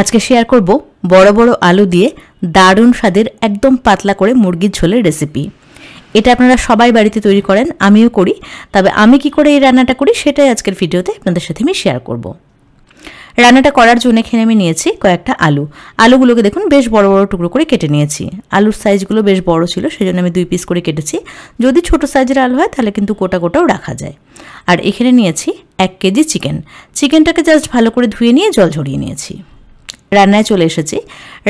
আজকে শেয়ার করব বড় বড় আলু দিয়ে দারুণ স্বাদের একদম পাতলা করে মুরগির ঝোলের রেসিপি এটা আপনারা সবাই বাড়িতে তৈরি করেন আমিও করি তবে আমি কি করে এই রান্নাটা করি সেটাই আজকের ভিডিওতে আপনাদের সাথে আমি শেয়ার করব। রান্নাটা করার জন্য এখানে আমি নিয়েছি কয়েকটা আলু আলুগুলোকে দেখুন বেশ বড় বড় টুকরো করে কেটে নিয়েছি আলুর সাইজগুলো বেশ বড় ছিল সেই জন্য আমি দুই পিস করে কেটেছি যদি ছোট সাইজের আলু হয় তাহলে কিন্তু গোটা গোটাও রাখা যায় আর এখানে নিয়েছি এক কেজি চিকেন চিকেনটাকে জাস্ট ভালো করে ধুয়ে নিয়ে জল ঝরিয়ে নিয়েছি রান্নায় চলে এসেছি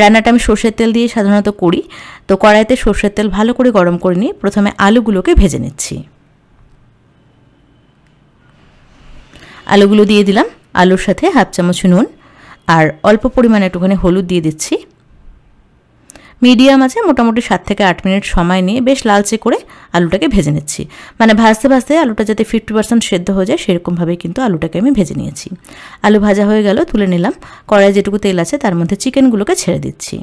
রান্নাটা আমি সর্ষের তেল দিয়ে সাধারণত করি তো কড়াইতে সর্ষের তেল ভালো করে গরম করে নিয়ে প্রথমে আলুগুলোকে ভেজে নিচ্ছি আলুগুলো দিয়ে দিলাম আলুর সাথে হাফ চামচ নুন আর অল্প পরিমাণে একটুখানি হলুদ দিয়ে দিচ্ছি মিডিয়াম আছে মোটামুটি সাত থেকে আট মিনিট সময় নিয়ে বেশ লালচে করে আলুটাকে ভেজে নিচ্ছি মানে ভাজতে ভাজতে আলুটা যাতে ফিফটি পার্সেন্ট সেদ্ধ হয়ে যায় সেরকমভাবে কিন্তু আলুটাকে আমি ভেজে নিয়েছি আলু ভাজা হয়ে গেল তুলে নিলাম কড়াই যেটুকু তেল আছে তার মধ্যে চিকেনগুলোকে ছেড়ে দিচ্ছি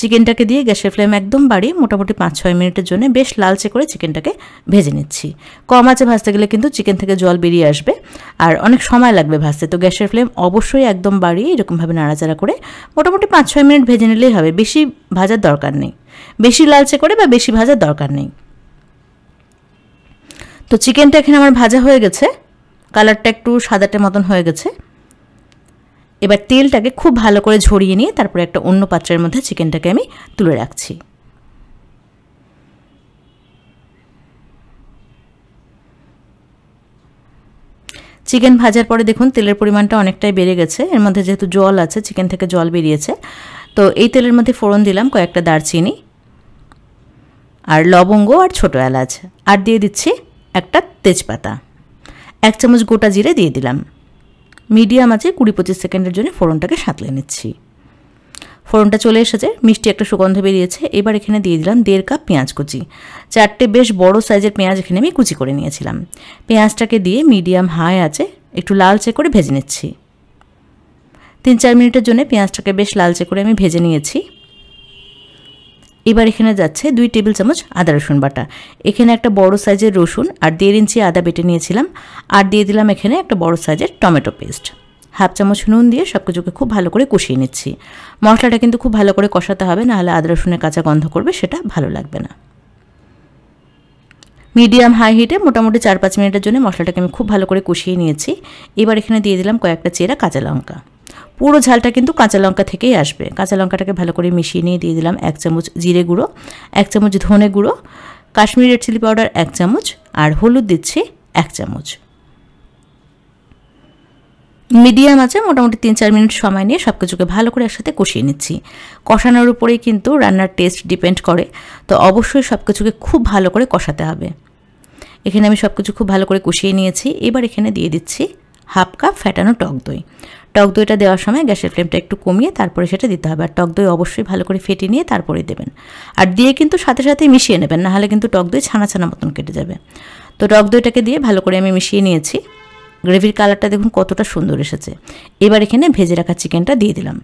চিকেনটাকে দিয়ে গ্যাসের ফ্লেম একদম বাড়িয়ে মোটামুটি পাঁচ ছয় মিনিটের জন্য বেশ লালচে করে চিকেনটাকে ভেজে নিচ্ছি কম আছে ভাজতে গেলে কিন্তু চিকেন থেকে জল বেরিয়ে আসবে আর অনেক সময় লাগবে ভাজতে তো গ্যাসের ফ্লেম অবশ্যই একদম বাড়িয়ে এরকমভাবে নাড়াচাড়া করে মোটামুটি পাঁচ ছয় মিনিট ভেজে নিলেই হবে বেশি ভাজার দরকার নেই বেশি লালচে করে বা বেশি ভাজার দরকার নেই তো চিকেনটা এখানে আমার ভাজা হয়ে গেছে কালারটা একটু সাদাটে মতন হয়ে গেছে এবার তেলটাকে খুব ভালো করে ঝরিয়ে নিয়ে তারপরে একটা অন্য পাত্রের মধ্যে চিকেনটাকে আমি তুলে রাখছি চিকেন ভাজার পরে দেখুন তেলের পরিমাণটা অনেকটাই বেড়ে গেছে এর মধ্যে যেহেতু জল আছে চিকেন থেকে জল বেরিয়েছে তো এই তেলের মধ্যে ফোড়ন দিলাম কয়েকটা দারচিনি আর লবঙ্গ আর ছোটো এলাচ আর দিয়ে দিচ্ছি একটা তেজপাতা এক চামচ গোটা জিরে দিয়ে দিলাম মিডিয়াম আছে কুড়ি পঁচিশ সেকেন্ডের জন্য ফোড়নটাকে সাঁতলে নিচ্ছি ফোড়নটা চলে এসেছে মিষ্টি একটা সুগন্ধ বেরিয়েছে এবার এখানে দিয়ে দিলাম দেড় কাপ পেঁয়াজ কুচি চারটে বেশ বড় সাইজের পেঁয়াজ এখানে আমি কুচি করে নিয়েছিলাম পেঁয়াজটাকে দিয়ে মিডিয়াম হাই আছে একটু লালচে করে ভেজে নিচ্ছি তিন চার মিনিটের জন্য পেঁয়াজটাকে বেশ লালচে করে আমি ভেজে নিয়েছি এবার এখানে যাচ্ছে দুই টেবিল চামচ আদা রসুন বাটা এখানে একটা বড় সাইজের রসুন আর দেড় ইঞ্চি আদা বেটে নিয়েছিলাম আর দিয়ে দিলাম এখানে একটা বড় সাইজের টমেটো পেস্ট হাফ চামচ নুন দিয়ে সব কিছুকে খুব ভালো করে কষিয়ে নিচ্ছি মশলাটা কিন্তু খুব ভালো করে কষাতে হবে নাহলে আদা রসুনের কাঁচা গন্ধ করবে সেটা ভালো লাগবে না মিডিয়াম হাই হিটে মোটামুটি চার পাঁচ মিনিটের জন্য মশলাটাকে আমি খুব ভালো করে কষিয়ে নিয়েছি এবার এখানে দিয়ে দিলাম কয়েকটা চেরা কাঁচা লঙ্কা পুরো ঝালটা কিন্তু কাঁচা লঙ্কা থেকেই আসবে কাঁচা লঙ্কাটাকে ভালো করে মিশিয়ে নিয়ে দিয়ে দিলাম এক চামচ জিরে গুঁড়ো এক চামচ ধনে গুঁড়ো কাশ্মীরি রেড চিলি পাউডার এক চামচ আর হলুদ দিচ্ছি এক চামচ মিডিয়াম আছে মোটামুটি তিন চার মিনিট সময় নিয়ে সব কিছুকে ভালো করে একসাথে কষিয়ে নিচ্ছি কষানোর উপরেই কিন্তু রান্নার টেস্ট ডিপেন্ড করে তো অবশ্যই সব কিছুকে খুব ভালো করে কষাতে হবে এখানে আমি সব কিছু খুব ভালো করে কষিয়ে নিয়েছি এবার এখানে দিয়ে দিচ্ছি হাফ কাপ ফ্যাটানো টক দই টক দইটা দেওয়ার সময় গ্যাসের ফ্লেমটা একটু কমিয়ে তারপরে সেটা দিতে হবে আর টক দই অবশ্যই ভালো করে ফেটে নিয়ে তারপরে দেবেন আর দিয়ে কিন্তু সাথে সাথে মিশিয়ে নেবেন নাহলে কিন্তু টক দই ছানা ছানা মতন কেটে যাবে তো টক দইটাকে দিয়ে ভালো করে আমি মিশিয়ে নিয়েছি গ্রেভির কালারটা দেখুন কতটা সুন্দর এসেছে এবার এখানে ভেজে রাখা চিকেনটা দিয়ে দিলাম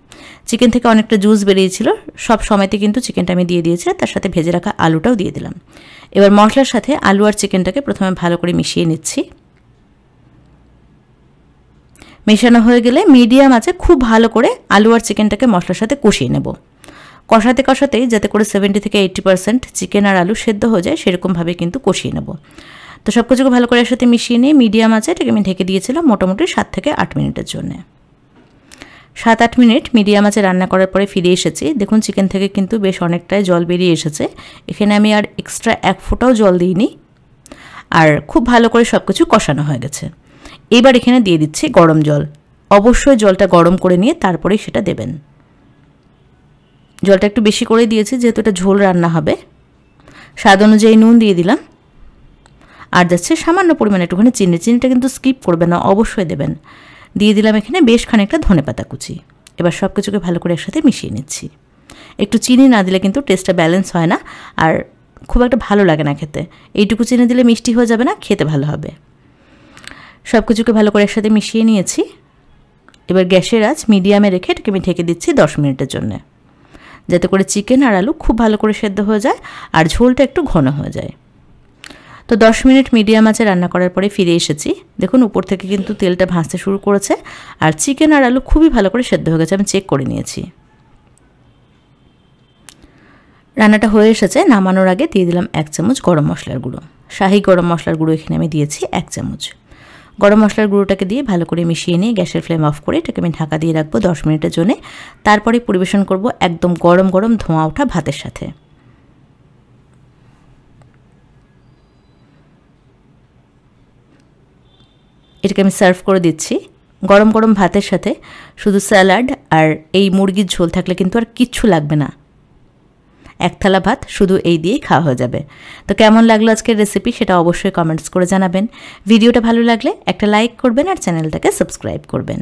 চিকেন থেকে অনেকটা জুস বেরিয়েছিল সব সময়তে কিন্তু চিকেনটা আমি দিয়ে দিয়েছি তার সাথে ভেজে রাখা আলুটাও দিয়ে দিলাম এবার মশলার সাথে আলু আর চিকেনটাকে প্রথমে ভালো করে মিশিয়ে নিচ্ছি মেশানো হয়ে গেলে মিডিয়াম আছে খুব ভালো করে আলু আর চিকেনটাকে মশলার সাথে কষিয়ে নেব কষাতে কষাতেই যাতে করে সেভেন্টি থেকে এইট্টি পার্সেন্ট চিকেন আর আলু সেদ্ধ হয়ে যায় সেরকমভাবে কিন্তু কষিয়ে নেব তো সব কিছুকে ভালো করে এর সাথে মিশিয়ে নিয়ে মিডিয়াম আছে এটাকে আমি ঢেকে দিয়েছিলাম মোটামুটি সাত থেকে আট মিনিটের জন্য সাত আট মিনিট মিডিয়াম আছে রান্না করার পরে ফিরে এসেছি দেখুন চিকেন থেকে কিন্তু বেশ অনেকটাই জল বেরিয়ে এসেছে এখানে আমি আর এক্সট্রা এক ফোঁটাও জল দিইনি আর খুব ভালো করে সব কিছু কষানো হয়ে গেছে এবার এখানে দিয়ে দিচ্ছি গরম জল অবশ্যই জলটা গরম করে নিয়ে তারপরে সেটা দেবেন জলটা একটু বেশি করে দিয়েছি যেহেতু এটা ঝোল রান্না হবে স্বাদ অনুযায়ী নুন দিয়ে দিলাম আর যাচ্ছে সামান্য পরিমাণে একটুখানি চিনি চিনিটা কিন্তু স্কিপ করবে না অবশ্যই দেবেন দিয়ে দিলাম এখানে বেশ খানিকটা ধনে পাতা কুচি এবার সব কিছুকে ভালো করে একসাথে মিশিয়ে নিচ্ছি একটু চিনি না দিলে কিন্তু টেস্টটা ব্যালেন্স হয় না আর খুব একটা ভালো লাগে না খেতে এইটুকু চিনি দিলে মিষ্টি হয়ে যাবে না খেতে ভালো হবে সব কিছুকে ভালো করে একসাথে মিশিয়ে নিয়েছি এবার গ্যাসের আঁচ মিডিয়ামে রেখে এটাকে আমি ঢেকে দিচ্ছি দশ মিনিটের জন্য যাতে করে চিকেন আর আলু খুব ভালো করে সেদ্ধ হয়ে যায় আর ঝোলটা একটু ঘন হয়ে যায় তো দশ মিনিট মিডিয়াম আঁচে রান্না করার পরে ফিরে এসেছি দেখুন উপর থেকে কিন্তু তেলটা ভাসতে শুরু করেছে আর চিকেন আর আলু খুবই ভালো করে সেদ্ধ হয়ে গেছে আমি চেক করে নিয়েছি রান্নাটা হয়ে এসেছে নামানোর আগে দিয়ে দিলাম এক চামচ গরম মশলার গুঁড়ো শাহি গরম মশলার গুঁড়ো এখানে আমি দিয়েছি এক চামচ গরম মশলার গুঁড়োটাকে দিয়ে ভালো করে মিশিয়ে নিয়ে গ্যাসের ফ্লেম অফ করে এটাকে আমি ঢাকা দিয়ে রাখবো দশ মিনিটের জন্য তারপরে পরিবেশন করব একদম গরম গরম ধোঁয়া ওঠা ভাতের সাথে এটাকে আমি সার্ভ করে দিচ্ছি গরম গরম ভাতের সাথে শুধু স্যালাড আর এই মুরগির ঝোল থাকলে কিন্তু আর কিচ্ছু লাগবে না এক থালা ভাত শুধু এই দিয়েই খাওয়া হয়ে যাবে তো কেমন লাগলো আজকের রেসিপি সেটা অবশ্যই কমেন্টস করে জানাবেন ভিডিওটা ভালো লাগলে একটা লাইক করবেন আর চ্যানেলটাকে সাবস্ক্রাইব করবেন